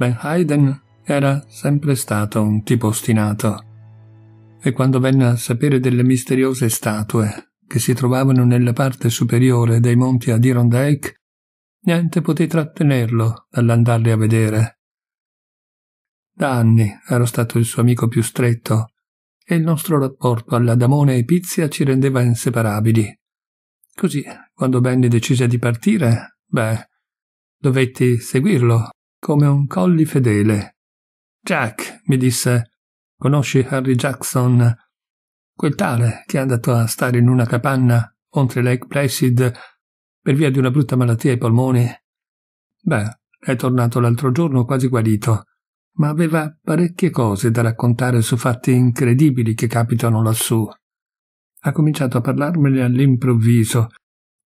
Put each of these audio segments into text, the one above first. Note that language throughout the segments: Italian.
Beh, Haydn era sempre stato un tipo ostinato e quando venne a sapere delle misteriose statue che si trovavano nella parte superiore dei monti a Adirondack, niente poté trattenerlo dall'andarle a vedere. Da anni ero stato il suo amico più stretto e il nostro rapporto alla Damone e Pizia ci rendeva inseparabili. Così, quando Benny decise di partire, beh, dovetti seguirlo come un colli fedele. Jack, mi disse, conosci Harry Jackson, quel tale che è andato a stare in una capanna oltre Lake Placid per via di una brutta malattia ai polmoni? Beh, è tornato l'altro giorno quasi guarito, ma aveva parecchie cose da raccontare su fatti incredibili che capitano lassù. Ha cominciato a parlarmene all'improvviso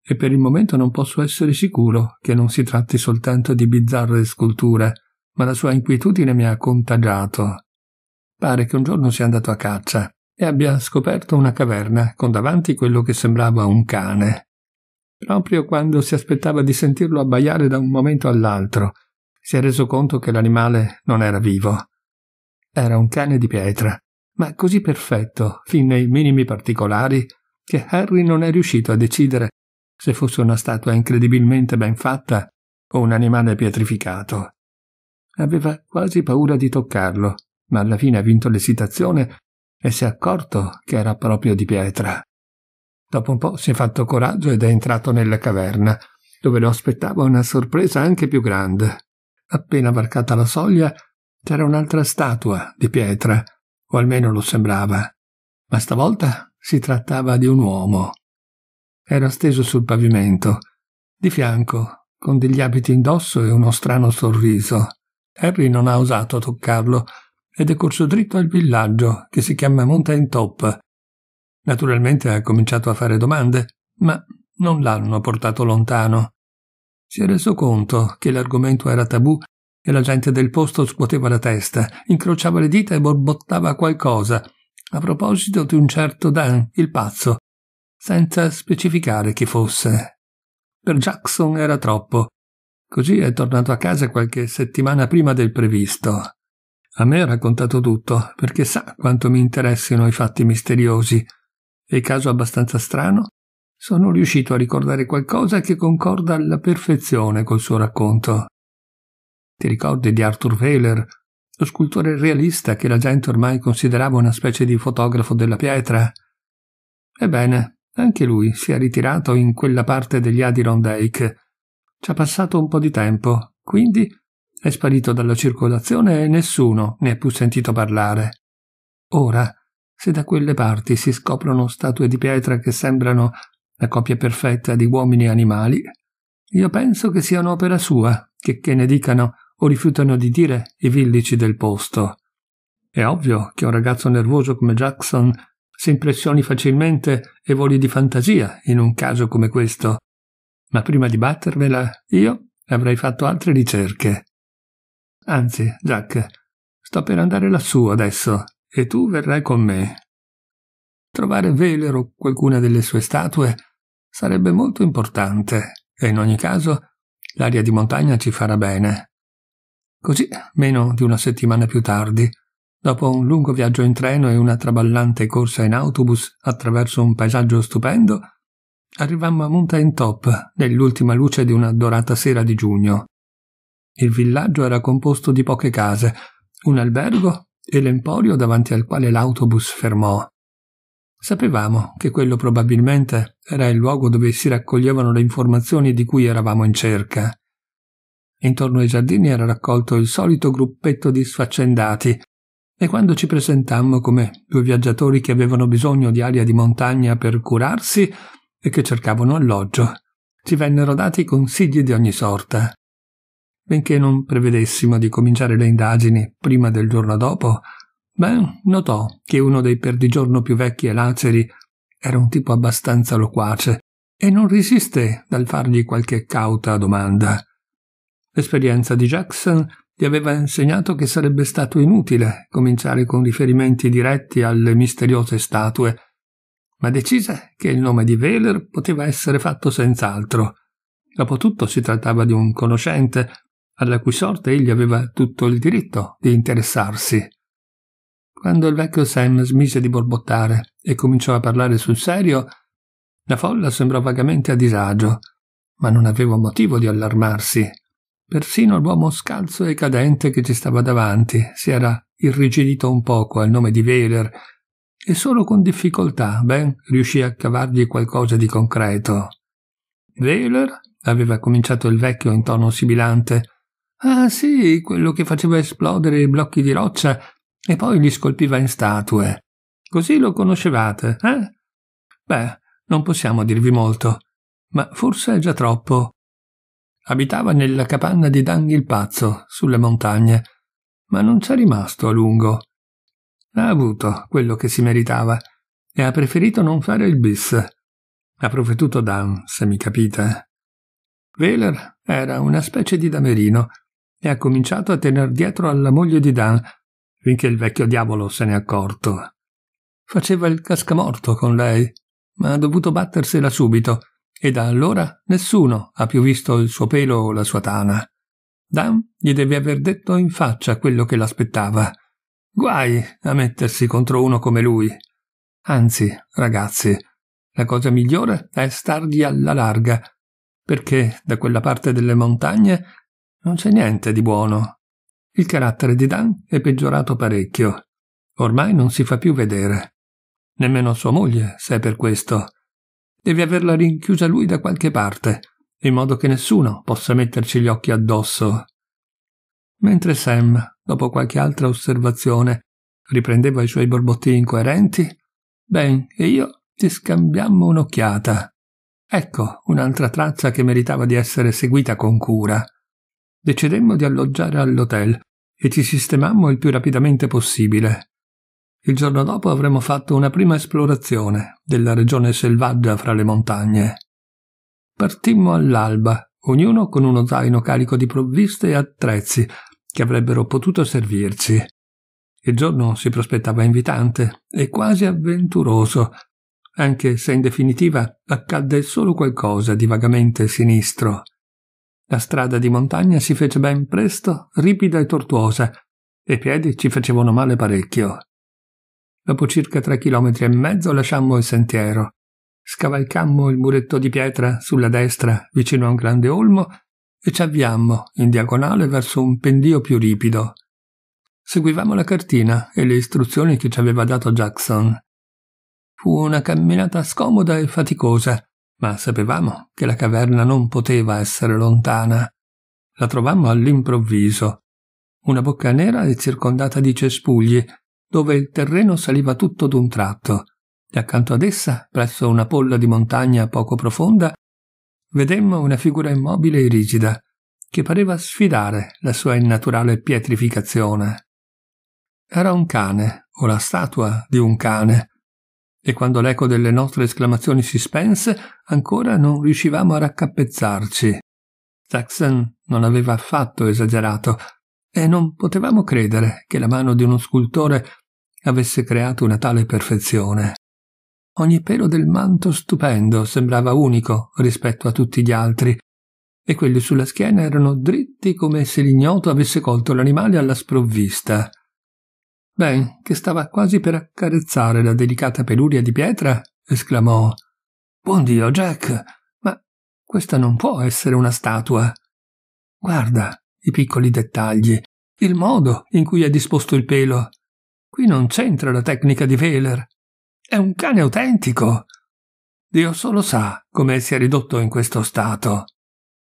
e per il momento non posso essere sicuro che non si tratti soltanto di bizzarre sculture, ma la sua inquietudine mi ha contagiato. Pare che un giorno sia andato a caccia e abbia scoperto una caverna con davanti quello che sembrava un cane. Proprio quando si aspettava di sentirlo abbaiare da un momento all'altro, si è reso conto che l'animale non era vivo. Era un cane di pietra, ma così perfetto, fin nei minimi particolari, che Harry non è riuscito a decidere se fosse una statua incredibilmente ben fatta o un animale pietrificato. Aveva quasi paura di toccarlo, ma alla fine ha vinto l'esitazione e si è accorto che era proprio di pietra. Dopo un po' si è fatto coraggio ed è entrato nella caverna, dove lo aspettava una sorpresa anche più grande. Appena varcata la soglia c'era un'altra statua di pietra, o almeno lo sembrava, ma stavolta si trattava di un uomo. Era steso sul pavimento, di fianco, con degli abiti indosso e uno strano sorriso. Harry non ha osato toccarlo ed è corso dritto al villaggio, che si chiama Mountain Top. Naturalmente ha cominciato a fare domande, ma non l'hanno portato lontano. Si è reso conto che l'argomento era tabù e la gente del posto scuoteva la testa, incrociava le dita e borbottava qualcosa, a proposito di un certo Dan, il pazzo, senza specificare chi fosse. Per Jackson era troppo, così è tornato a casa qualche settimana prima del previsto. A me ha raccontato tutto, perché sa quanto mi interessino i fatti misteriosi, e caso abbastanza strano, sono riuscito a ricordare qualcosa che concorda alla perfezione col suo racconto. Ti ricordi di Arthur Whaler, lo scultore realista che la gente ormai considerava una specie di fotografo della pietra? Ebbene, anche lui si è ritirato in quella parte degli Adirondack. Ci ha passato un po' di tempo, quindi è sparito dalla circolazione e nessuno ne ha più sentito parlare. Ora, se da quelle parti si scoprono statue di pietra che sembrano la coppia perfetta di uomini e animali, io penso che sia un'opera sua, che, che ne dicano o rifiutano di dire i villici del posto. È ovvio che un ragazzo nervoso come Jackson si impressioni facilmente e voli di fantasia in un caso come questo. Ma prima di battervela, io avrei fatto altre ricerche. Anzi, Jack, sto per andare lassù adesso e tu verrai con me. Trovare Velero qualcuna delle sue statue sarebbe molto importante e in ogni caso l'aria di montagna ci farà bene. Così, meno di una settimana più tardi, Dopo un lungo viaggio in treno e una traballante corsa in autobus attraverso un paesaggio stupendo, arrivammo a Mountain Top nell'ultima luce di una dorata sera di giugno. Il villaggio era composto di poche case, un albergo e l'emporio davanti al quale l'autobus fermò. Sapevamo che quello probabilmente era il luogo dove si raccoglievano le informazioni di cui eravamo in cerca. Intorno ai giardini era raccolto il solito gruppetto di sfaccendati e quando ci presentammo come due viaggiatori che avevano bisogno di aria di montagna per curarsi e che cercavano alloggio, ci vennero dati consigli di ogni sorta. Benché non prevedessimo di cominciare le indagini prima del giorno dopo, Ben notò che uno dei perdigiorno più vecchi e laceri era un tipo abbastanza loquace e non resisté dal fargli qualche cauta domanda. L'esperienza di Jackson gli aveva insegnato che sarebbe stato inutile cominciare con riferimenti diretti alle misteriose statue, ma decise che il nome di Veler poteva essere fatto senz'altro. Dopotutto si trattava di un conoscente, alla cui sorte egli aveva tutto il diritto di interessarsi. Quando il vecchio Sam smise di borbottare e cominciò a parlare sul serio, la folla sembrò vagamente a disagio, ma non aveva motivo di allarmarsi. Persino l'uomo scalzo e cadente che ci stava davanti si era irrigidito un poco al nome di Wheeler e solo con difficoltà Ben riuscì a cavargli qualcosa di concreto. Wheeler? aveva cominciato il vecchio in tono sibilante. Ah sì, quello che faceva esplodere i blocchi di roccia e poi li scolpiva in statue. Così lo conoscevate, eh? Beh, non possiamo dirvi molto, ma forse è già troppo Abitava nella capanna di Dan il Pazzo, sulle montagne, ma non c'è rimasto a lungo. Ha avuto quello che si meritava e ha preferito non fare il bis. Ha profetuto Dan, se mi capite. Veler era una specie di damerino e ha cominciato a tener dietro alla moglie di Dan finché il vecchio diavolo se n'è accorto. Faceva il cascamorto con lei, ma ha dovuto battersela subito e da allora nessuno ha più visto il suo pelo o la sua tana. Dan gli deve aver detto in faccia quello che l'aspettava. Guai a mettersi contro uno come lui. Anzi, ragazzi, la cosa migliore è stargli alla larga, perché da quella parte delle montagne non c'è niente di buono. Il carattere di Dan è peggiorato parecchio. Ormai non si fa più vedere. Nemmeno sua moglie se è per questo. Deve averla rinchiusa lui da qualche parte, in modo che nessuno possa metterci gli occhi addosso. Mentre Sam, dopo qualche altra osservazione, riprendeva i suoi borbotti incoerenti, Ben e io ci scambiammo un'occhiata. Ecco un'altra traccia che meritava di essere seguita con cura. Decidemmo di alloggiare all'hotel e ci sistemammo il più rapidamente possibile. Il giorno dopo avremo fatto una prima esplorazione della regione selvaggia fra le montagne. Partimmo all'alba, ognuno con uno zaino carico di provviste e attrezzi che avrebbero potuto servirci. Il giorno si prospettava invitante e quasi avventuroso, anche se in definitiva accadde solo qualcosa di vagamente sinistro. La strada di montagna si fece ben presto ripida e tortuosa, e i piedi ci facevano male parecchio. Dopo circa tre chilometri e mezzo lasciammo il sentiero. Scavalcammo il muretto di pietra sulla destra vicino a un grande olmo e ci avviammo in diagonale verso un pendio più ripido. Seguivamo la cartina e le istruzioni che ci aveva dato Jackson. Fu una camminata scomoda e faticosa, ma sapevamo che la caverna non poteva essere lontana. La trovammo all'improvviso. Una bocca nera e circondata di cespugli dove il terreno saliva tutto d'un tratto, e accanto ad essa, presso una polla di montagna poco profonda, vedemmo una figura immobile e rigida, che pareva sfidare la sua innaturale pietrificazione. Era un cane, o la statua di un cane, e quando l'eco delle nostre esclamazioni si spense, ancora non riuscivamo a raccapezzarci. Saxon non aveva affatto esagerato, e non potevamo credere che la mano di uno scultore avesse creato una tale perfezione. Ogni pelo del manto stupendo sembrava unico rispetto a tutti gli altri, e quelli sulla schiena erano dritti come se l'ignoto avesse colto l'animale alla sprovvista. Ben, che stava quasi per accarezzare la delicata peluria di pietra, esclamò Buon Dio, Jack, ma questa non può essere una statua. Guarda i piccoli dettagli, il modo in cui è disposto il pelo, Qui non c'entra la tecnica di Veler. È un cane autentico. Dio solo sa come si è ridotto in questo stato.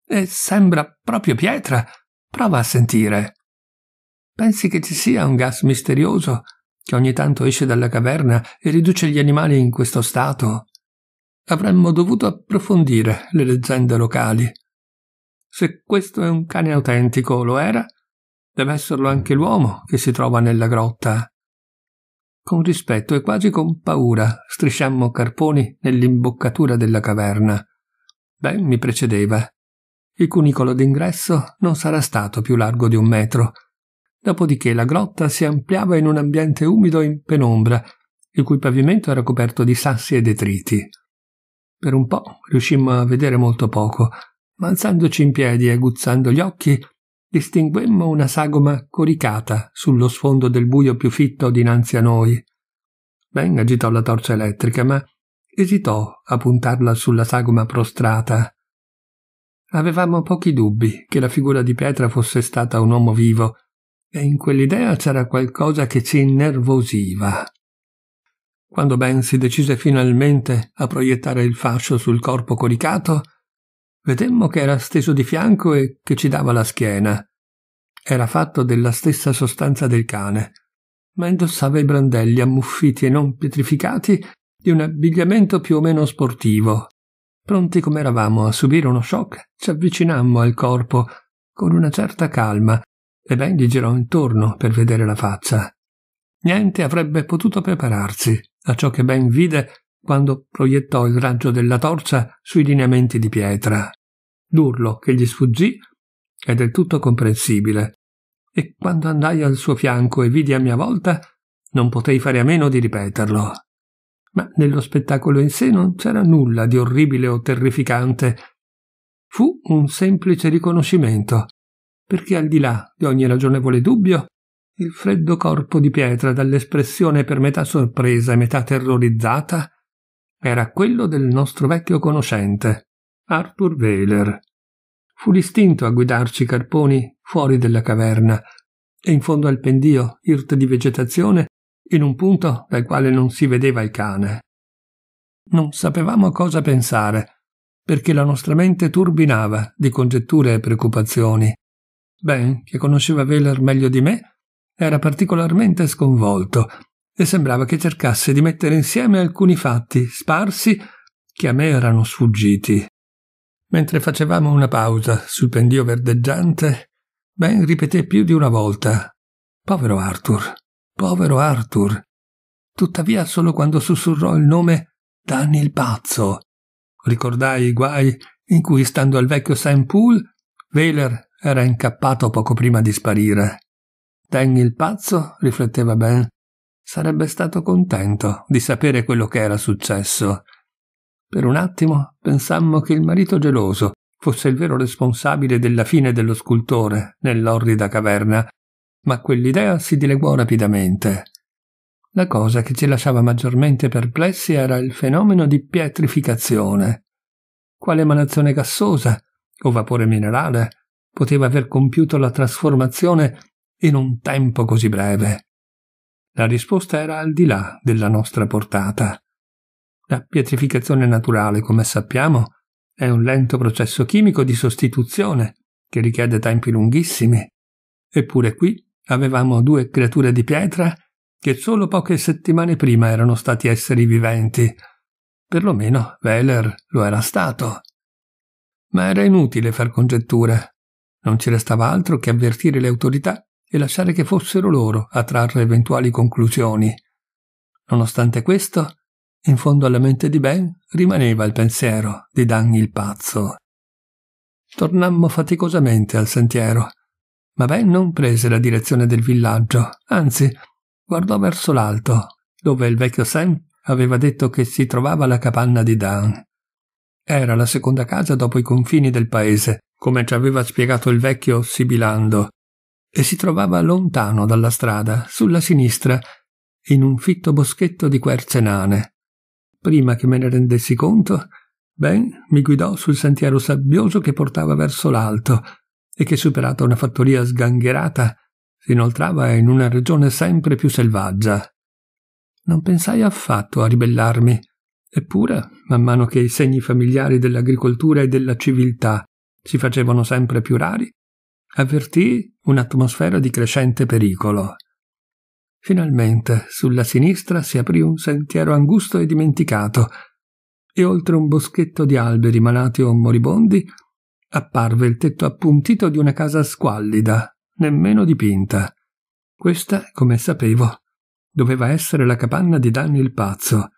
E sembra proprio pietra. Prova a sentire. Pensi che ci sia un gas misterioso che ogni tanto esce dalla caverna e riduce gli animali in questo stato? Avremmo dovuto approfondire le leggende locali. Se questo è un cane autentico, lo era, deve esserlo anche l'uomo che si trova nella grotta. Con rispetto e quasi con paura strisciammo carponi nell'imboccatura della caverna. Ben mi precedeva. Il cunicolo d'ingresso non sarà stato più largo di un metro. Dopodiché la grotta si ampliava in un ambiente umido in penombra, il cui pavimento era coperto di sassi e detriti. Per un po' riuscimmo a vedere molto poco, ma alzandoci in piedi e aguzzando gli occhi distinguemmo una sagoma coricata sullo sfondo del buio più fitto dinanzi a noi. Ben agitò la torcia elettrica, ma esitò a puntarla sulla sagoma prostrata. Avevamo pochi dubbi che la figura di pietra fosse stata un uomo vivo, e in quell'idea c'era qualcosa che ci innervosiva. Quando Ben si decise finalmente a proiettare il fascio sul corpo coricato, Vedemmo che era steso di fianco e che ci dava la schiena. Era fatto della stessa sostanza del cane, ma indossava i brandelli ammuffiti e non pietrificati di un abbigliamento più o meno sportivo. Pronti come eravamo a subire uno shock, ci avvicinammo al corpo con una certa calma e Ben gli girò intorno per vedere la faccia. Niente avrebbe potuto prepararsi a ciò che Ben vide quando proiettò il raggio della torcia sui lineamenti di pietra. L'urlo che gli sfuggì è del tutto comprensibile, e quando andai al suo fianco e vidi a mia volta, non potei fare a meno di ripeterlo. Ma nello spettacolo in sé non c'era nulla di orribile o terrificante. Fu un semplice riconoscimento, perché al di là di ogni ragionevole dubbio, il freddo corpo di pietra dall'espressione per metà sorpresa e metà terrorizzata era quello del nostro vecchio conoscente, Arthur Wehler. Fu l'istinto a guidarci Carponi fuori della caverna e in fondo al pendio, irto di vegetazione, in un punto dal quale non si vedeva il cane. Non sapevamo cosa pensare, perché la nostra mente turbinava di congetture e preoccupazioni. Ben, che conosceva Whaler meglio di me, era particolarmente sconvolto e sembrava che cercasse di mettere insieme alcuni fatti sparsi che a me erano sfuggiti. Mentre facevamo una pausa sul pendio verdeggiante, Ben ripeté più di una volta Povero Arthur, povero Arthur. Tuttavia solo quando sussurrò il nome Danny il pazzo. Ricordai i guai in cui, stando al vecchio Saint Pool, Veler era incappato poco prima di sparire. Danny il pazzo, rifletteva Ben, Sarebbe stato contento di sapere quello che era successo. Per un attimo pensammo che il marito geloso fosse il vero responsabile della fine dello scultore nell'orrida caverna, ma quell'idea si dileguò rapidamente. La cosa che ci lasciava maggiormente perplessi era il fenomeno di pietrificazione. Quale emanazione gassosa o vapore minerale poteva aver compiuto la trasformazione in un tempo così breve? La risposta era al di là della nostra portata. La pietrificazione naturale, come sappiamo, è un lento processo chimico di sostituzione che richiede tempi lunghissimi. Eppure qui avevamo due creature di pietra che solo poche settimane prima erano stati esseri viventi. Perlomeno Veler lo era stato. Ma era inutile far congetture. Non ci restava altro che avvertire le autorità e lasciare che fossero loro a trarre eventuali conclusioni. Nonostante questo, in fondo alla mente di Ben rimaneva il pensiero di Dan il pazzo. Tornammo faticosamente al sentiero, ma Ben non prese la direzione del villaggio, anzi guardò verso l'alto, dove il vecchio Sam aveva detto che si trovava la capanna di Dan. Era la seconda casa dopo i confini del paese, come ci aveva spiegato il vecchio sibilando, e si trovava lontano dalla strada, sulla sinistra, in un fitto boschetto di querce nane. Prima che me ne rendessi conto, Ben mi guidò sul sentiero sabbioso che portava verso l'alto e che, superata una fattoria sgangherata, si inoltrava in una regione sempre più selvaggia. Non pensai affatto a ribellarmi, eppure, man mano che i segni familiari dell'agricoltura e della civiltà si facevano sempre più rari, avvertì un'atmosfera di crescente pericolo. Finalmente sulla sinistra si aprì un sentiero angusto e dimenticato, e oltre un boschetto di alberi malati o moribondi apparve il tetto appuntito di una casa squallida, nemmeno dipinta. Questa, come sapevo, doveva essere la capanna di Danny il pazzo,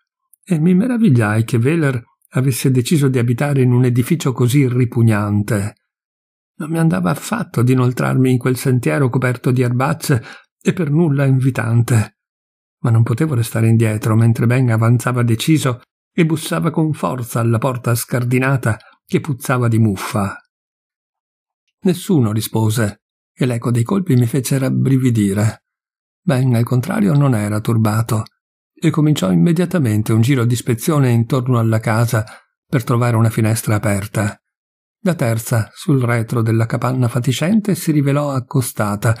e mi meravigliai che Veler avesse deciso di abitare in un edificio così ripugnante. Non mi andava affatto di inoltrarmi in quel sentiero coperto di erbacce e per nulla invitante. Ma non potevo restare indietro mentre Ben avanzava deciso e bussava con forza alla porta scardinata che puzzava di muffa. Nessuno rispose e l'eco dei colpi mi fece rabbrividire. Ben, al contrario, non era turbato e cominciò immediatamente un giro di ispezione intorno alla casa per trovare una finestra aperta. La terza, sul retro della capanna fatiscente, si rivelò accostata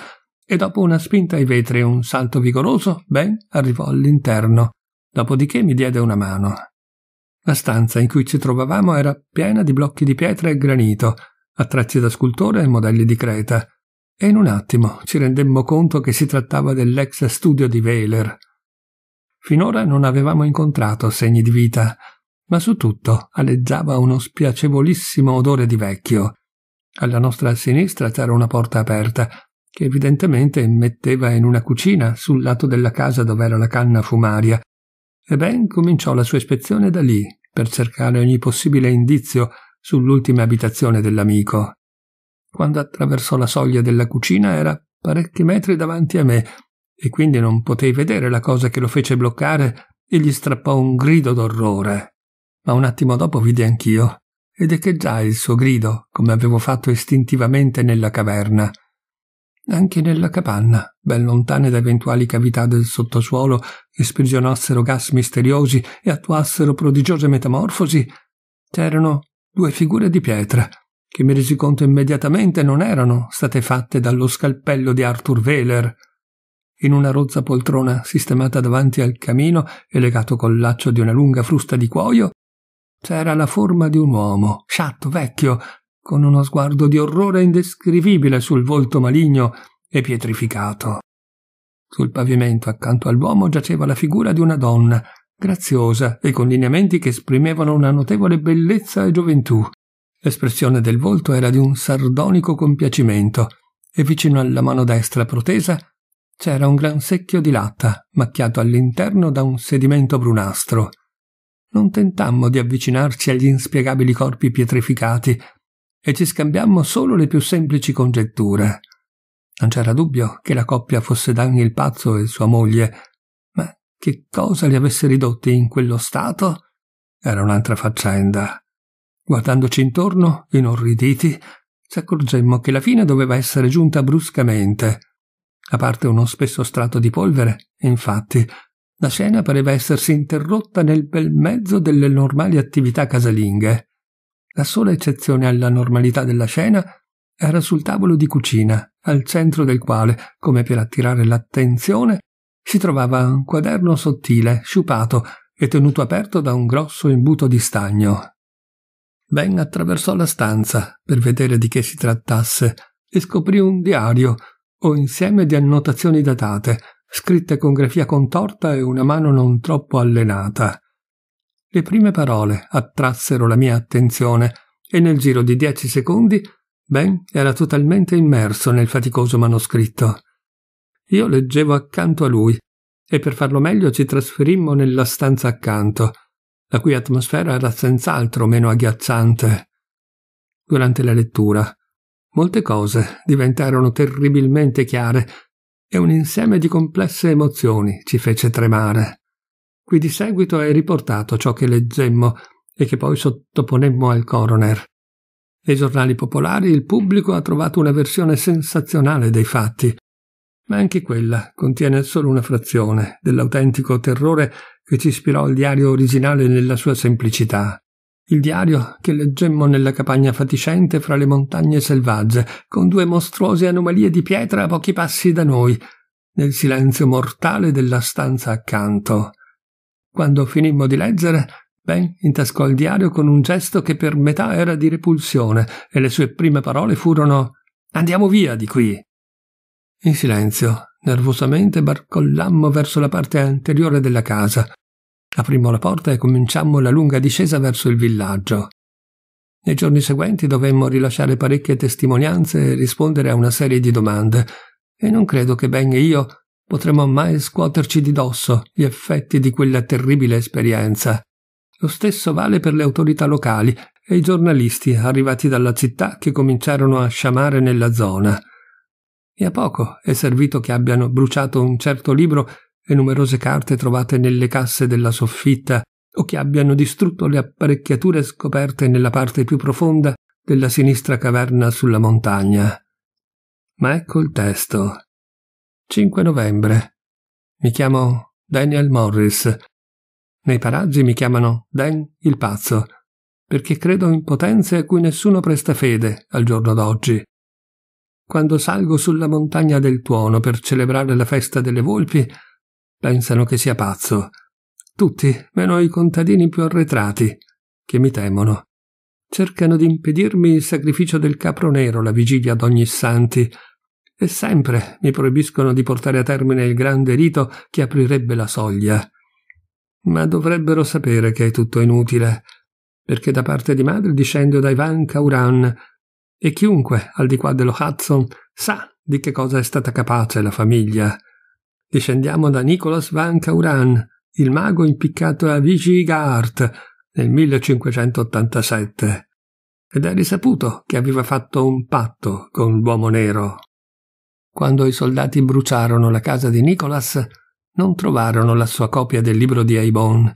e dopo una spinta ai vetri e un salto vigoroso, Ben arrivò all'interno, dopodiché mi diede una mano. La stanza in cui ci trovavamo era piena di blocchi di pietra e granito, attrezzi da scultore e modelli di creta, e in un attimo ci rendemmo conto che si trattava dell'ex studio di Wehler. Finora non avevamo incontrato segni di vita, ma su tutto aleggiava uno spiacevolissimo odore di vecchio. Alla nostra sinistra c'era una porta aperta, che evidentemente metteva in una cucina sul lato della casa dove era la canna fumaria, e Ben cominciò la sua ispezione da lì, per cercare ogni possibile indizio sull'ultima abitazione dell'amico. Quando attraversò la soglia della cucina era parecchi metri davanti a me, e quindi non potei vedere la cosa che lo fece bloccare e gli strappò un grido d'orrore ma un attimo dopo vidi anch'io ed echeggiai il suo grido come avevo fatto istintivamente nella caverna. Anche nella capanna, ben lontane da eventuali cavità del sottosuolo che sprigionassero gas misteriosi e attuassero prodigiose metamorfosi, c'erano due figure di pietra che mi resi conto immediatamente non erano state fatte dallo scalpello di Arthur Wehler. In una rozza poltrona sistemata davanti al camino e legato col laccio di una lunga frusta di cuoio c'era la forma di un uomo, sciatto, vecchio, con uno sguardo di orrore indescrivibile sul volto maligno e pietrificato. Sul pavimento accanto all'uomo giaceva la figura di una donna, graziosa e con lineamenti che esprimevano una notevole bellezza e gioventù. L'espressione del volto era di un sardonico compiacimento, e vicino alla mano destra protesa c'era un gran secchio di latta, macchiato all'interno da un sedimento brunastro non tentammo di avvicinarci agli inspiegabili corpi pietrificati e ci scambiammo solo le più semplici congetture. Non c'era dubbio che la coppia fosse Dan il pazzo e sua moglie, ma che cosa li avesse ridotti in quello stato? Era un'altra faccenda. Guardandoci intorno, inorriditi, ci accorgemmo che la fine doveva essere giunta bruscamente. A parte uno spesso strato di polvere, infatti, la scena pareva essersi interrotta nel bel mezzo delle normali attività casalinghe. La sola eccezione alla normalità della scena era sul tavolo di cucina, al centro del quale, come per attirare l'attenzione, si trovava un quaderno sottile, sciupato e tenuto aperto da un grosso imbuto di stagno. Ben attraversò la stanza per vedere di che si trattasse e scoprì un diario o insieme di annotazioni datate, scritte con grafia contorta e una mano non troppo allenata. Le prime parole attrassero la mia attenzione e nel giro di dieci secondi Ben era totalmente immerso nel faticoso manoscritto. Io leggevo accanto a lui e per farlo meglio ci trasferimmo nella stanza accanto, la cui atmosfera era senz'altro meno agghiacciante. Durante la lettura, molte cose diventarono terribilmente chiare e un insieme di complesse emozioni ci fece tremare. Qui di seguito è riportato ciò che leggemmo e che poi sottoponemmo al coroner. Nei giornali popolari il pubblico ha trovato una versione sensazionale dei fatti, ma anche quella contiene solo una frazione dell'autentico terrore che ci ispirò il diario originale nella sua semplicità il diario che leggemmo nella campagna fatiscente fra le montagne selvagge, con due mostruose anomalie di pietra a pochi passi da noi, nel silenzio mortale della stanza accanto. Quando finimmo di leggere, Ben intascò il diario con un gesto che per metà era di repulsione, e le sue prime parole furono Andiamo via di qui. In silenzio, nervosamente barcollammo verso la parte anteriore della casa, Aprimmo la porta e cominciammo la lunga discesa verso il villaggio. Nei giorni seguenti dovemmo rilasciare parecchie testimonianze e rispondere a una serie di domande, e non credo che Ben e io potremmo mai scuoterci di dosso gli effetti di quella terribile esperienza. Lo stesso vale per le autorità locali e i giornalisti arrivati dalla città che cominciarono a sciamare nella zona. E a poco è servito che abbiano bruciato un certo libro le numerose carte trovate nelle casse della soffitta o che abbiano distrutto le apparecchiature scoperte nella parte più profonda della sinistra caverna sulla montagna. Ma ecco il testo. 5 novembre. Mi chiamo Daniel Morris. Nei paraggi mi chiamano Dan il pazzo, perché credo in potenze a cui nessuno presta fede al giorno d'oggi. Quando salgo sulla montagna del tuono per celebrare la festa delle volpi, pensano che sia pazzo. Tutti, meno i contadini più arretrati, che mi temono. Cercano di impedirmi il sacrificio del capro nero la vigilia ad ogni santi, e sempre mi proibiscono di portare a termine il grande rito che aprirebbe la soglia. Ma dovrebbero sapere che è tutto inutile, perché da parte di madre discendo da Ivan Kauran, e chiunque al di qua dello Hudson sa di che cosa è stata capace la famiglia. Discendiamo da Nicholas van Cauran, il mago impiccato a Vigigaart nel 1587, ed è risaputo che aveva fatto un patto con l'uomo nero. Quando i soldati bruciarono la casa di Nicholas, non trovarono la sua copia del libro di Aibon.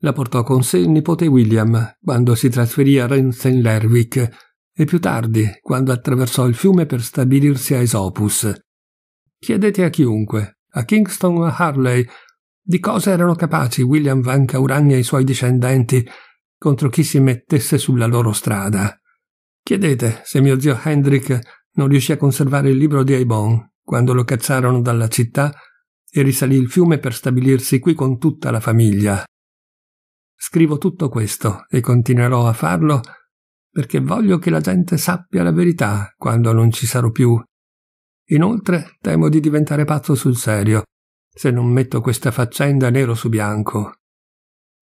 La portò con sé il nipote William quando si trasferì a Rensen-Lerwick e più tardi quando attraversò il fiume per stabilirsi a Esopus. Chiedete a chiunque a Kingston a Harley di cosa erano capaci William Van Caurani e i suoi discendenti contro chi si mettesse sulla loro strada. Chiedete se mio zio Hendrik non riuscì a conservare il libro di Aibon quando lo cacciarono dalla città e risalì il fiume per stabilirsi qui con tutta la famiglia. Scrivo tutto questo e continuerò a farlo perché voglio che la gente sappia la verità quando non ci sarò più Inoltre temo di diventare pazzo sul serio, se non metto questa faccenda nero su bianco.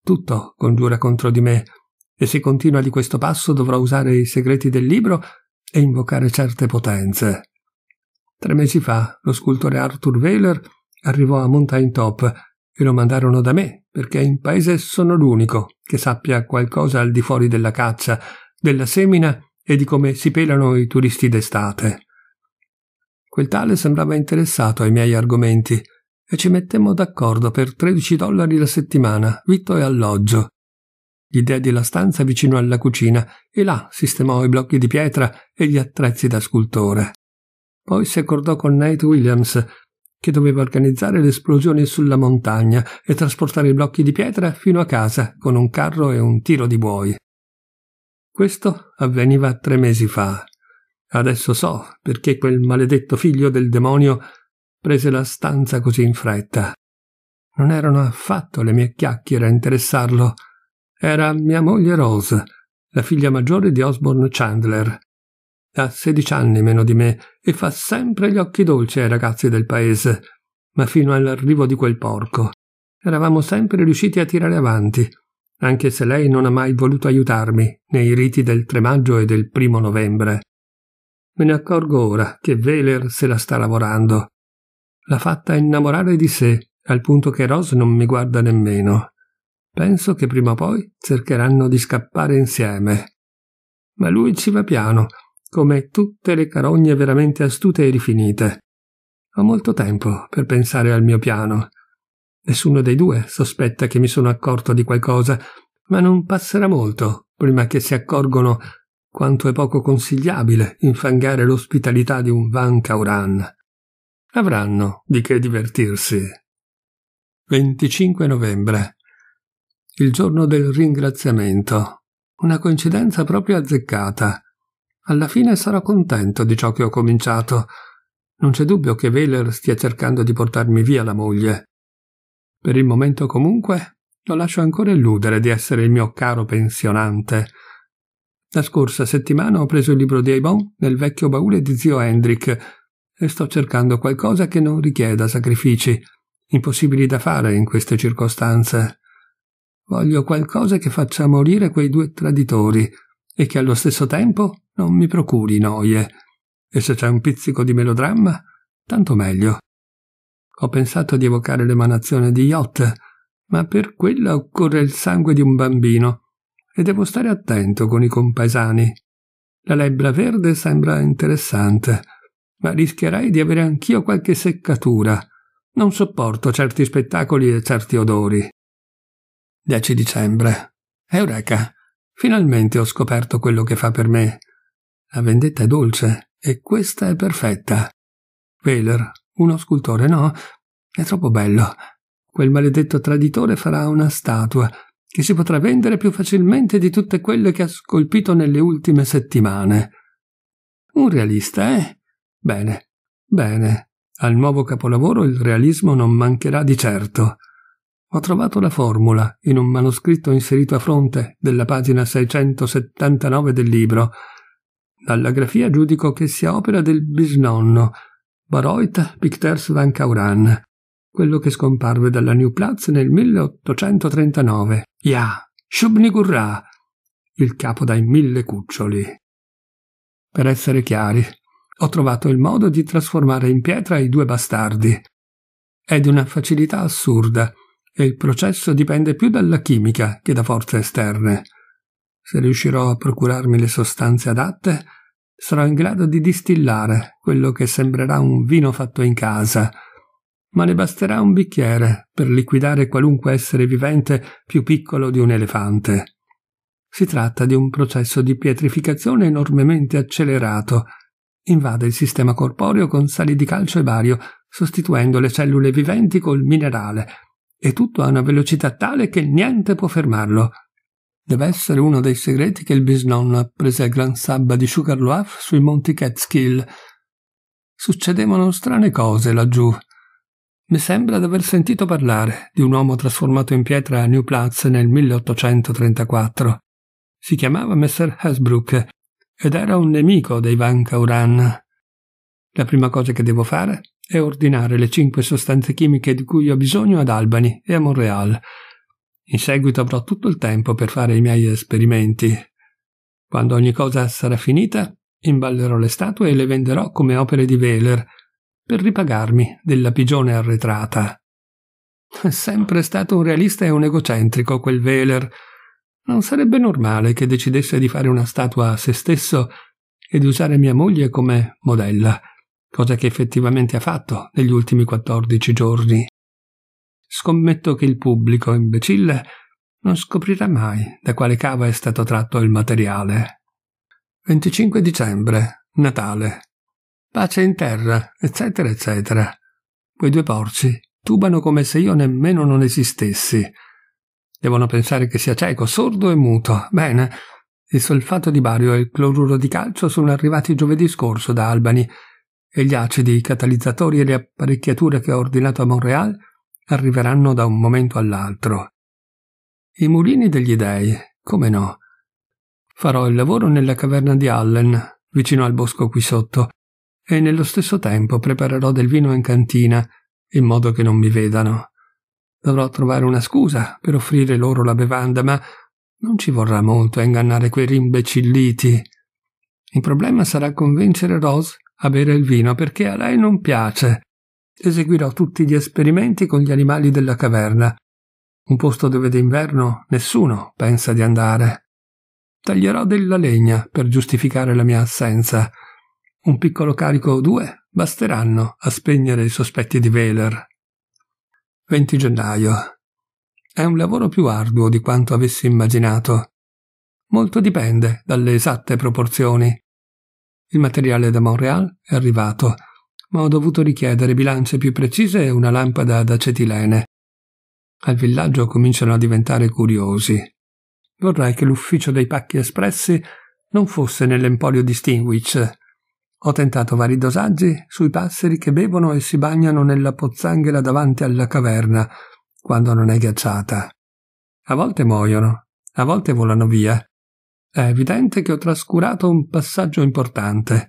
Tutto congiura contro di me, e se continua di questo passo dovrò usare i segreti del libro e invocare certe potenze. Tre mesi fa lo scultore Arthur Whaler arrivò a Mountain Top e lo mandarono da me perché in paese sono l'unico che sappia qualcosa al di fuori della caccia, della semina e di come si pelano i turisti d'estate. Quel tale sembrava interessato ai miei argomenti e ci mettemmo d'accordo per 13 dollari la settimana, vitto e alloggio. Gli diedi la stanza vicino alla cucina e là sistemò i blocchi di pietra e gli attrezzi da scultore. Poi si accordò con Nate Williams, che doveva organizzare le esplosioni sulla montagna e trasportare i blocchi di pietra fino a casa con un carro e un tiro di buoi. Questo avveniva tre mesi fa. Adesso so perché quel maledetto figlio del demonio prese la stanza così in fretta. Non erano affatto le mie chiacchiere a interessarlo. Era mia moglie Rose, la figlia maggiore di Osborne Chandler. Ha sedici anni meno di me e fa sempre gli occhi dolci ai ragazzi del paese, ma fino all'arrivo di quel porco eravamo sempre riusciti a tirare avanti, anche se lei non ha mai voluto aiutarmi nei riti del 3 maggio e del primo novembre. Me ne accorgo ora che Veler se la sta lavorando. L'ha fatta innamorare di sé, al punto che Rose non mi guarda nemmeno. Penso che prima o poi cercheranno di scappare insieme. Ma lui ci va piano, come tutte le carogne veramente astute e rifinite. Ho molto tempo per pensare al mio piano. Nessuno dei due sospetta che mi sono accorto di qualcosa, ma non passerà molto prima che si accorgono quanto è poco consigliabile infangare l'ospitalità di un Van Cauran. Avranno di che divertirsi. 25 novembre. Il giorno del ringraziamento. Una coincidenza proprio azzeccata. Alla fine sarò contento di ciò che ho cominciato. Non c'è dubbio che Veler stia cercando di portarmi via la moglie. Per il momento comunque lo lascio ancora illudere di essere il mio caro pensionante la scorsa settimana ho preso il libro di Aibon nel vecchio baule di zio Hendrik e sto cercando qualcosa che non richieda sacrifici, impossibili da fare in queste circostanze. Voglio qualcosa che faccia morire quei due traditori e che allo stesso tempo non mi procuri noie. E se c'è un pizzico di melodramma, tanto meglio. Ho pensato di evocare l'emanazione di Yacht, ma per quella occorre il sangue di un bambino e devo stare attento con i compaesani. La lebbra verde sembra interessante, ma rischierei di avere anch'io qualche seccatura. Non sopporto certi spettacoli e certi odori. 10 dicembre. Eureka! Finalmente ho scoperto quello che fa per me. La vendetta è dolce e questa è perfetta. Whaler, uno scultore no, è troppo bello. Quel maledetto traditore farà una statua che si potrà vendere più facilmente di tutte quelle che ha scolpito nelle ultime settimane. Un realista, eh? Bene, bene. Al nuovo capolavoro il realismo non mancherà di certo. Ho trovato la formula in un manoscritto inserito a fronte della pagina 679 del libro. Dalla grafia giudico che sia opera del bisnonno, Baroit Picters Van Cauran quello che scomparve dalla New Platz nel 1839. Ya, Shubnigurra, il capo dai mille cuccioli. Per essere chiari, ho trovato il modo di trasformare in pietra i due bastardi. È di una facilità assurda e il processo dipende più dalla chimica che da forze esterne. Se riuscirò a procurarmi le sostanze adatte, sarò in grado di distillare quello che sembrerà un vino fatto in casa – ma ne basterà un bicchiere per liquidare qualunque essere vivente più piccolo di un elefante. Si tratta di un processo di pietrificazione enormemente accelerato. Invade il sistema corporeo con sali di calcio e bario, sostituendo le cellule viventi col minerale, e tutto a una velocità tale che niente può fermarlo. Deve essere uno dei segreti che il bisnonno apprese a Gran Sabba di Sugarloaf sui monti Catskill. Succedevano strane cose laggiù. Mi sembra d'aver sentito parlare di un uomo trasformato in pietra a New Platz nel 1834. Si chiamava Messer Hasbrook ed era un nemico dei Van Cauran. La prima cosa che devo fare è ordinare le cinque sostanze chimiche di cui ho bisogno ad Albany e a Montreal. In seguito avrò tutto il tempo per fare i miei esperimenti. Quando ogni cosa sarà finita, imballerò le statue e le venderò come opere di Wehler – per ripagarmi della pigione arretrata. È sempre stato un realista e un egocentrico quel Veler. Non sarebbe normale che decidesse di fare una statua a se stesso e di usare mia moglie come modella, cosa che effettivamente ha fatto negli ultimi 14 giorni. Scommetto che il pubblico imbecille non scoprirà mai da quale cava è stato tratto il materiale. 25 dicembre, Natale pace in terra, eccetera, eccetera. Quei due porci tubano come se io nemmeno non esistessi. Devono pensare che sia cieco, sordo e muto. Bene, il solfato di bario e il cloruro di calcio sono arrivati giovedì scorso da Albany e gli acidi, i catalizzatori e le apparecchiature che ho ordinato a Montreal arriveranno da un momento all'altro. I mulini degli dei, come no? Farò il lavoro nella caverna di Allen, vicino al bosco qui sotto, e nello stesso tempo preparerò del vino in cantina, in modo che non mi vedano. Dovrò trovare una scusa per offrire loro la bevanda, ma non ci vorrà molto a ingannare quei rimbecilliti. Il problema sarà convincere Rose a bere il vino perché a lei non piace. Eseguirò tutti gli esperimenti con gli animali della caverna. Un posto dove d'inverno nessuno pensa di andare. Taglierò della legna per giustificare la mia assenza un piccolo carico o due basteranno a spegnere i sospetti di Wehler. 20 gennaio. È un lavoro più arduo di quanto avessi immaginato. Molto dipende dalle esatte proporzioni. Il materiale da Montreal è arrivato, ma ho dovuto richiedere bilance più precise e una lampada ad acetilene. Al villaggio cominciano a diventare curiosi. Vorrei che l'ufficio dei pacchi espressi non fosse nell'emporio di Stingwich, ho tentato vari dosaggi sui passeri che bevono e si bagnano nella pozzanghera davanti alla caverna, quando non è ghiacciata. A volte muoiono, a volte volano via. È evidente che ho trascurato un passaggio importante.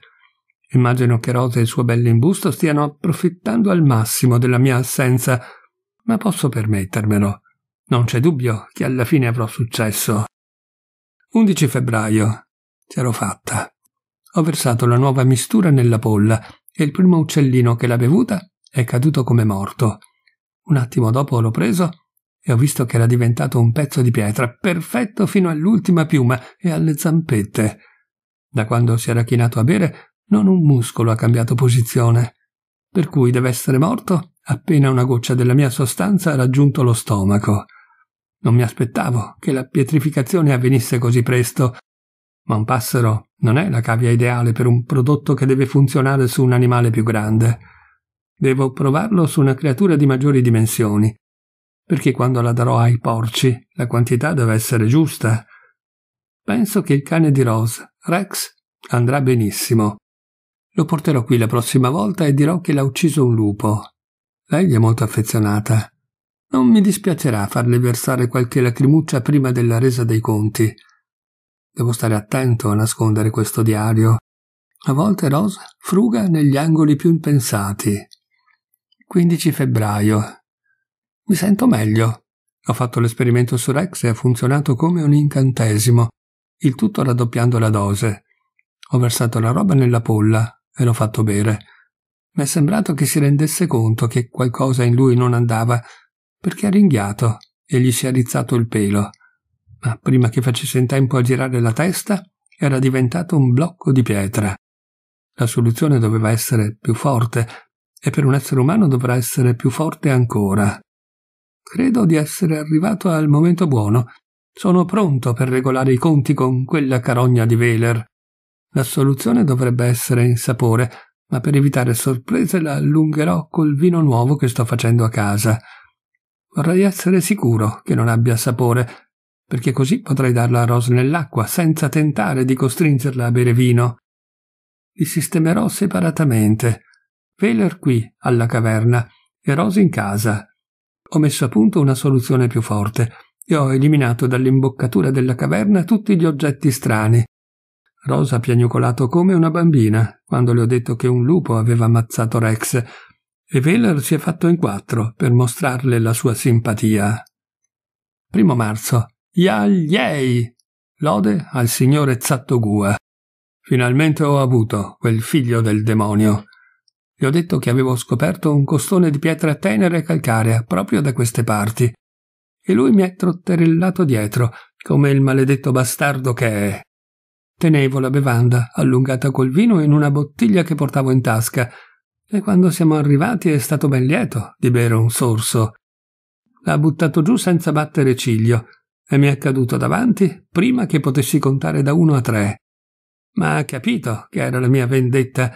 Immagino che Rosa e il suo bell'imbusto stiano approfittando al massimo della mia assenza, ma posso permettermelo. Non c'è dubbio che alla fine avrò successo. 11 febbraio. Ce l'ho fatta ho versato la nuova mistura nella polla e il primo uccellino che l'ha bevuta è caduto come morto. Un attimo dopo l'ho preso e ho visto che era diventato un pezzo di pietra, perfetto fino all'ultima piuma e alle zampette. Da quando si era chinato a bere, non un muscolo ha cambiato posizione. Per cui deve essere morto appena una goccia della mia sostanza ha raggiunto lo stomaco. Non mi aspettavo che la pietrificazione avvenisse così presto ma un passero non è la cavia ideale per un prodotto che deve funzionare su un animale più grande. Devo provarlo su una creatura di maggiori dimensioni, perché quando la darò ai porci la quantità deve essere giusta. Penso che il cane di Rose, Rex, andrà benissimo. Lo porterò qui la prossima volta e dirò che l'ha ucciso un lupo. Lei gli è molto affezionata. Non mi dispiacerà farle versare qualche lacrimuccia prima della resa dei conti. Devo stare attento a nascondere questo diario. A volte Rose fruga negli angoli più impensati. 15 febbraio. Mi sento meglio. Ho fatto l'esperimento su Rex e ha funzionato come un incantesimo, il tutto raddoppiando la dose. Ho versato la roba nella polla e l'ho fatto bere. Mi è sembrato che si rendesse conto che qualcosa in lui non andava, perché ha ringhiato e gli si è rizzato il pelo ma prima che facesse in tempo a girare la testa era diventato un blocco di pietra. La soluzione doveva essere più forte e per un essere umano dovrà essere più forte ancora. Credo di essere arrivato al momento buono. Sono pronto per regolare i conti con quella carogna di Veler. La soluzione dovrebbe essere in sapore, ma per evitare sorprese la allungherò col vino nuovo che sto facendo a casa. Vorrei essere sicuro che non abbia sapore, perché così potrei darla a Rose nell'acqua senza tentare di costringerla a bere vino. Li sistemerò separatamente. Veler qui, alla caverna, e Rose in casa. Ho messo a punto una soluzione più forte e ho eliminato dall'imboccatura della caverna tutti gli oggetti strani. Rosa ha piagnucolato come una bambina quando le ho detto che un lupo aveva ammazzato Rex e Veler si è fatto in quattro per mostrarle la sua simpatia. Primo marzo Yagliei! Lode al signore Zattogua. Finalmente ho avuto quel figlio del demonio. Gli ho detto che avevo scoperto un costone di pietra tenera e calcarea proprio da queste parti. E lui mi ha trotterellato dietro, come il maledetto bastardo che è. Tenevo la bevanda allungata col vino in una bottiglia che portavo in tasca, e quando siamo arrivati è stato ben lieto di bere un sorso. L'ha buttato giù senza battere ciglio, e mi è accaduto davanti prima che potessi contare da uno a tre. Ma ha capito che era la mia vendetta,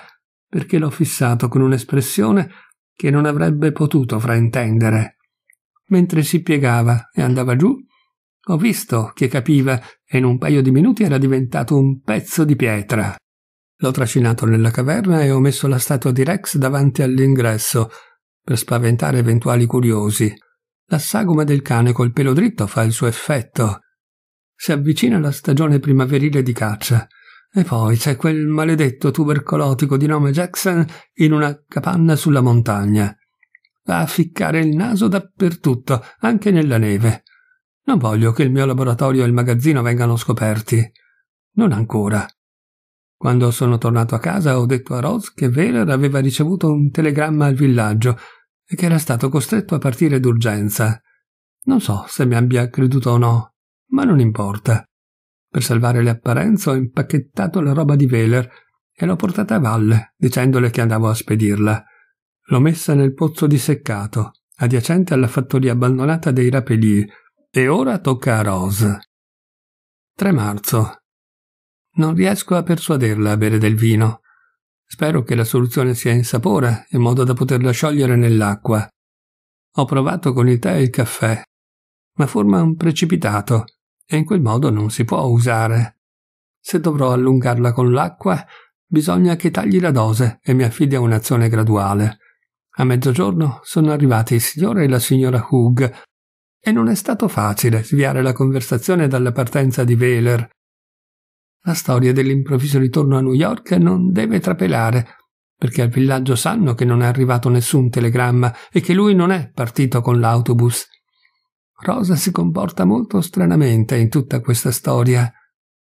perché l'ho fissato con un'espressione che non avrebbe potuto fraintendere. Mentre si piegava e andava giù, ho visto che capiva e in un paio di minuti era diventato un pezzo di pietra. L'ho trascinato nella caverna e ho messo la statua di Rex davanti all'ingresso per spaventare eventuali curiosi. La sagoma del cane col pelo dritto fa il suo effetto. Si avvicina la stagione primaverile di caccia. E poi c'è quel maledetto tubercolotico di nome Jackson in una capanna sulla montagna. Va a ficcare il naso dappertutto, anche nella neve. Non voglio che il mio laboratorio e il magazzino vengano scoperti. Non ancora. Quando sono tornato a casa ho detto a Rose che Vera aveva ricevuto un telegramma al villaggio e che era stato costretto a partire d'urgenza. Non so se mi abbia creduto o no, ma non importa. Per salvare le apparenze ho impacchettato la roba di Veler e l'ho portata a valle, dicendole che andavo a spedirla. L'ho messa nel pozzo disseccato, adiacente alla fattoria abbandonata dei Rapelì, e ora tocca a Rose. 3 marzo. Non riesco a persuaderla a bere del vino. Spero che la soluzione sia in sapore, in modo da poterla sciogliere nell'acqua. Ho provato con il tè e il caffè, ma forma un precipitato, e in quel modo non si può usare. Se dovrò allungarla con l'acqua, bisogna che tagli la dose e mi affidi a un'azione graduale. A mezzogiorno sono arrivati il signore e la signora Hugh, e non è stato facile sviare la conversazione dalla partenza di Wheeler, la storia dell'improvviso ritorno a New York non deve trapelare, perché al villaggio sanno che non è arrivato nessun telegramma e che lui non è partito con l'autobus. Rosa si comporta molto stranamente in tutta questa storia.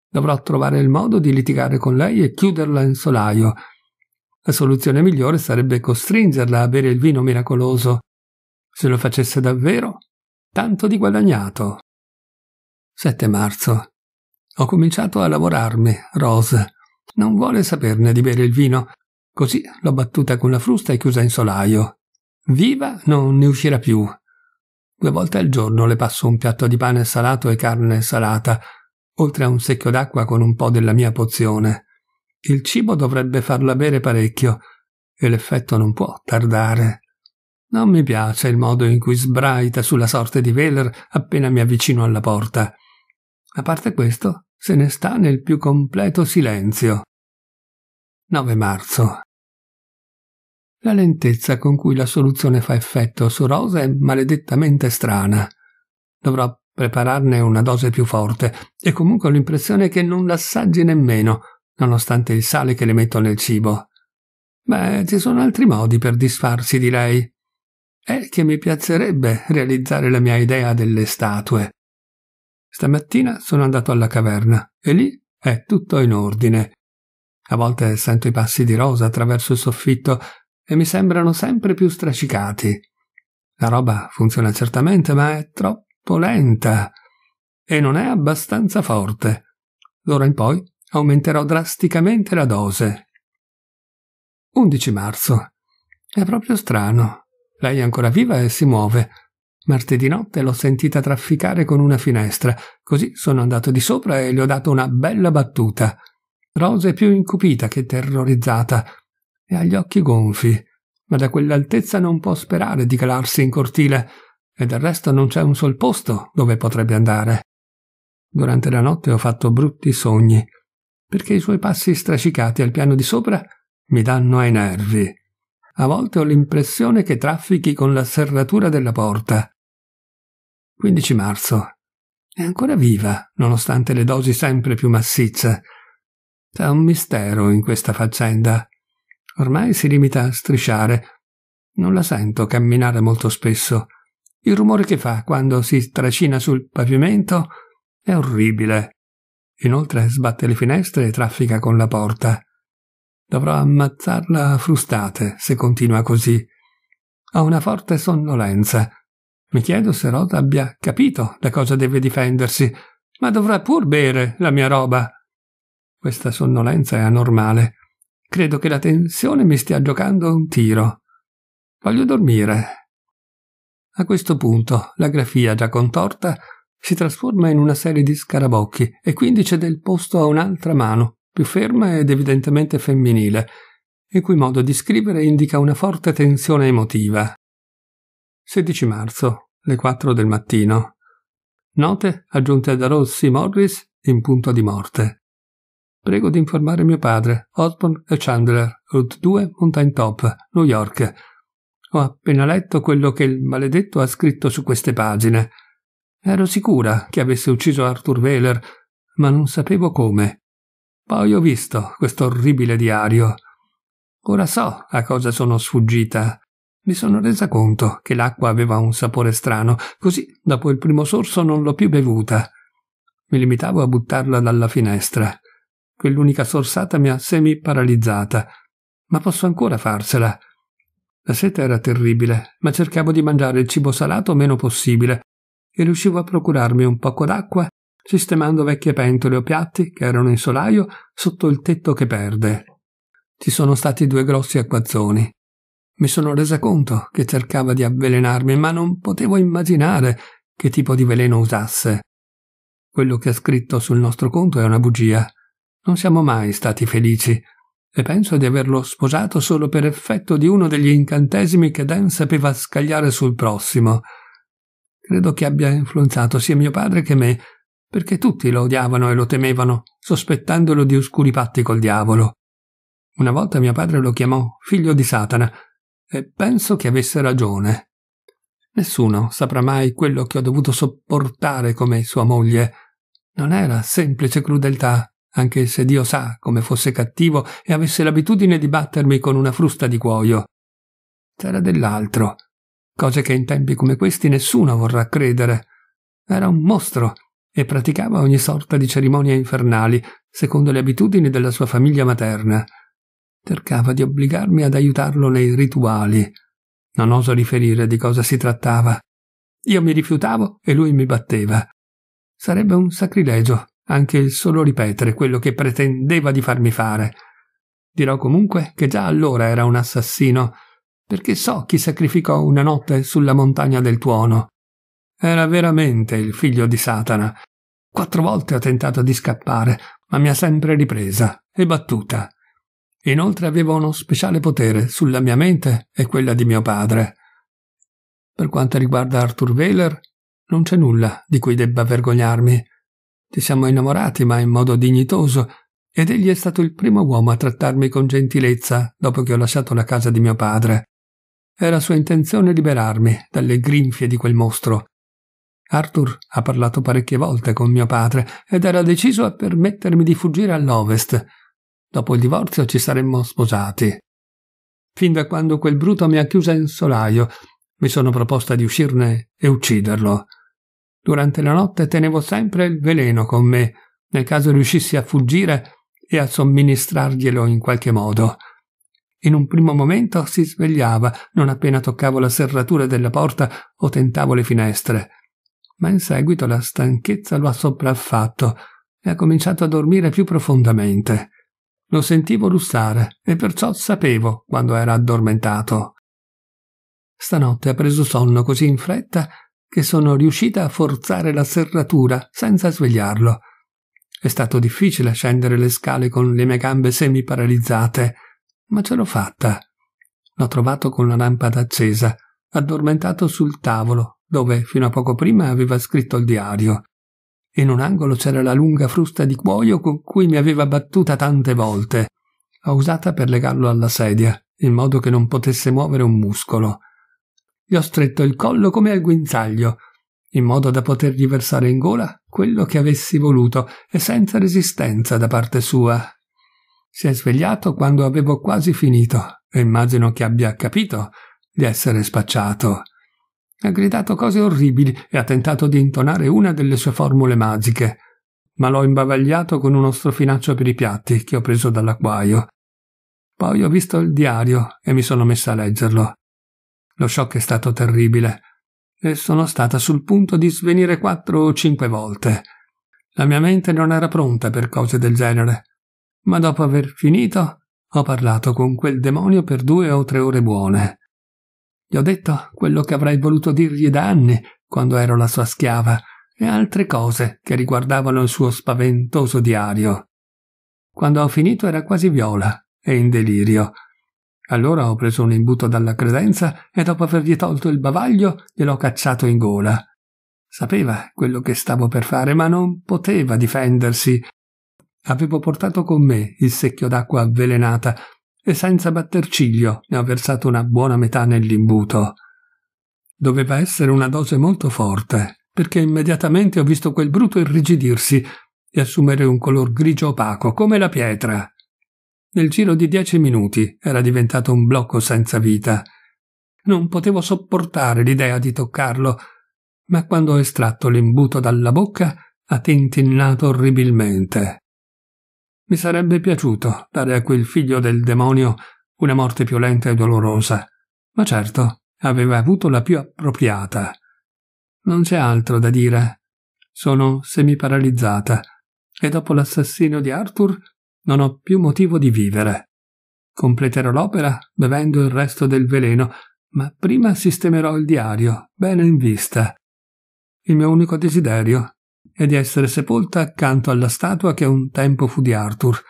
Dovrò trovare il modo di litigare con lei e chiuderla in solaio. La soluzione migliore sarebbe costringerla a bere il vino miracoloso. Se lo facesse davvero, tanto di guadagnato. 7 marzo. Ho cominciato a lavorarmi, Rose. Non vuole saperne di bere il vino. Così l'ho battuta con la frusta e chiusa in solaio. Viva non ne uscirà più. Due volte al giorno le passo un piatto di pane salato e carne salata, oltre a un secchio d'acqua con un po' della mia pozione. Il cibo dovrebbe farla bere parecchio, e l'effetto non può tardare. Non mi piace il modo in cui sbraita sulla sorte di Veler appena mi avvicino alla porta. A parte questo, se ne sta nel più completo silenzio. 9 marzo. La lentezza con cui la soluzione fa effetto su Rosa è maledettamente strana. Dovrò prepararne una dose più forte e comunque ho l'impressione che non l'assaggi nemmeno, nonostante il sale che le metto nel cibo. Beh, ci sono altri modi per disfarsi di lei. È che mi piacerebbe realizzare la mia idea delle statue. Stamattina sono andato alla caverna e lì è tutto in ordine. A volte sento i passi di Rosa attraverso il soffitto e mi sembrano sempre più stracicati. La roba funziona certamente, ma è troppo lenta e non è abbastanza forte. D'ora in poi aumenterò drasticamente la dose. 11 marzo. È proprio strano. Lei è ancora viva e si muove. Martedì notte l'ho sentita trafficare con una finestra, così sono andato di sopra e le ho dato una bella battuta. Rose è più incupita che terrorizzata e ha gli occhi gonfi, ma da quell'altezza non può sperare di calarsi in cortile e del resto non c'è un sol posto dove potrebbe andare. Durante la notte ho fatto brutti sogni, perché i suoi passi strascicati al piano di sopra mi danno ai nervi. A volte ho l'impressione che traffichi con la serratura della porta. 15 marzo. È ancora viva, nonostante le dosi sempre più massicce. C'è un mistero in questa faccenda. Ormai si limita a strisciare. Non la sento camminare molto spesso. Il rumore che fa quando si tracina sul pavimento è orribile. Inoltre sbatte le finestre e traffica con la porta. Dovrò ammazzarla a frustate se continua così. Ha una forte sonnolenza mi chiedo se Rod abbia capito da cosa deve difendersi, ma dovrà pur bere la mia roba. Questa sonnolenza è anormale. Credo che la tensione mi stia giocando un tiro. Voglio dormire. A questo punto la grafia già contorta si trasforma in una serie di scarabocchi e quindi cede il posto a un'altra mano, più ferma ed evidentemente femminile, il cui modo di scrivere indica una forte tensione emotiva. 16 marzo, le 4 del mattino. Note aggiunte da Rossi Morris in punto di morte. Prego di informare mio padre, Osborne e Chandler, Route 2, Mountain Top, New York. Ho appena letto quello che il maledetto ha scritto su queste pagine. Ero sicura che avesse ucciso Arthur Whaler, ma non sapevo come. Poi ho visto questo orribile diario. Ora so a cosa sono sfuggita. Mi sono resa conto che l'acqua aveva un sapore strano, così dopo il primo sorso non l'ho più bevuta. Mi limitavo a buttarla dalla finestra. Quell'unica sorsata mi ha semi paralizzata. Ma posso ancora farsela. La sete era terribile, ma cercavo di mangiare il cibo salato meno possibile e riuscivo a procurarmi un poco d'acqua sistemando vecchie pentole o piatti che erano in solaio sotto il tetto che perde. Ci sono stati due grossi acquazzoni. Mi sono resa conto che cercava di avvelenarmi, ma non potevo immaginare che tipo di veleno usasse. Quello che ha scritto sul nostro conto è una bugia. Non siamo mai stati felici, e penso di averlo sposato solo per effetto di uno degli incantesimi che Dan sapeva scagliare sul prossimo. Credo che abbia influenzato sia mio padre che me, perché tutti lo odiavano e lo temevano, sospettandolo di oscuri patti col diavolo. Una volta mio padre lo chiamò figlio di Satana e penso che avesse ragione. Nessuno saprà mai quello che ho dovuto sopportare come sua moglie. Non era semplice crudeltà, anche se Dio sa come fosse cattivo e avesse l'abitudine di battermi con una frusta di cuoio. C'era dell'altro, cose che in tempi come questi nessuno vorrà credere. Era un mostro e praticava ogni sorta di cerimonie infernali, secondo le abitudini della sua famiglia materna cercava di obbligarmi ad aiutarlo nei rituali. Non oso riferire di cosa si trattava. Io mi rifiutavo e lui mi batteva. Sarebbe un sacrilegio anche il solo ripetere quello che pretendeva di farmi fare. Dirò comunque che già allora era un assassino, perché so chi sacrificò una notte sulla montagna del tuono. Era veramente il figlio di Satana. Quattro volte ho tentato di scappare, ma mi ha sempre ripresa e battuta. Inoltre aveva uno speciale potere sulla mia mente e quella di mio padre. Per quanto riguarda Arthur Whaler, non c'è nulla di cui debba vergognarmi. Ci siamo innamorati, ma in modo dignitoso, ed egli è stato il primo uomo a trattarmi con gentilezza dopo che ho lasciato la casa di mio padre. Era sua intenzione liberarmi dalle grinfie di quel mostro. Arthur ha parlato parecchie volte con mio padre ed era deciso a permettermi di fuggire all'ovest Dopo il divorzio ci saremmo sposati. Fin da quando quel bruto mi ha chiusa in solaio, mi sono proposta di uscirne e ucciderlo. Durante la notte tenevo sempre il veleno con me, nel caso riuscissi a fuggire e a somministrarglielo in qualche modo. In un primo momento si svegliava non appena toccavo la serratura della porta o tentavo le finestre, ma in seguito la stanchezza lo ha sopraffatto e ha cominciato a dormire più profondamente. Lo sentivo russare e perciò sapevo quando era addormentato. Stanotte ha preso sonno così in fretta che sono riuscita a forzare la serratura senza svegliarlo. È stato difficile scendere le scale con le mie gambe semiparalizzate, ma ce l'ho fatta. L'ho trovato con la lampada accesa, addormentato sul tavolo, dove fino a poco prima aveva scritto il diario. In un angolo c'era la lunga frusta di cuoio con cui mi aveva battuta tante volte. Ho usata per legarlo alla sedia, in modo che non potesse muovere un muscolo. Gli ho stretto il collo come al guinzaglio, in modo da potergli versare in gola quello che avessi voluto e senza resistenza da parte sua. Si è svegliato quando avevo quasi finito e immagino che abbia capito di essere spacciato. Ha gridato cose orribili e ha tentato di intonare una delle sue formule magiche, ma l'ho imbavagliato con uno strofinaccio per i piatti che ho preso dall'acquaio. Poi ho visto il diario e mi sono messa a leggerlo. Lo shock è stato terribile e sono stata sul punto di svenire quattro o cinque volte. La mia mente non era pronta per cose del genere, ma dopo aver finito ho parlato con quel demonio per due o tre ore buone. Gli ho detto quello che avrei voluto dirgli da anni, quando ero la sua schiava, e altre cose che riguardavano il suo spaventoso diario. Quando ho finito era quasi viola e in delirio. Allora ho preso un imbuto dalla credenza e dopo avergli tolto il bavaglio gliel'ho cacciato in gola. Sapeva quello che stavo per fare, ma non poteva difendersi. Avevo portato con me il secchio d'acqua avvelenata e senza batter ciglio ne ho versato una buona metà nell'imbuto. Doveva essere una dose molto forte, perché immediatamente ho visto quel bruto irrigidirsi e assumere un color grigio opaco, come la pietra. Nel giro di dieci minuti era diventato un blocco senza vita. Non potevo sopportare l'idea di toccarlo, ma quando ho estratto l'imbuto dalla bocca ha tintinnato orribilmente. Mi sarebbe piaciuto dare a quel figlio del demonio una morte più lenta e dolorosa, ma certo aveva avuto la più appropriata. Non c'è altro da dire. Sono semiparalizzata e dopo l'assassino di Arthur non ho più motivo di vivere. Completerò l'opera bevendo il resto del veleno, ma prima sistemerò il diario, bene in vista. Il mio unico desiderio e di essere sepolta accanto alla statua che un tempo fu di Arthur.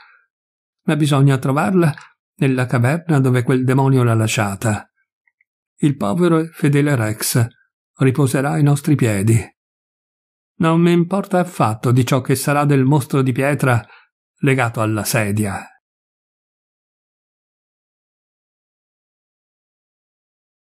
Ma bisogna trovarla nella caverna dove quel demonio l'ha lasciata. Il povero e fedele Rex riposerà ai nostri piedi. Non mi importa affatto di ciò che sarà del mostro di pietra legato alla sedia.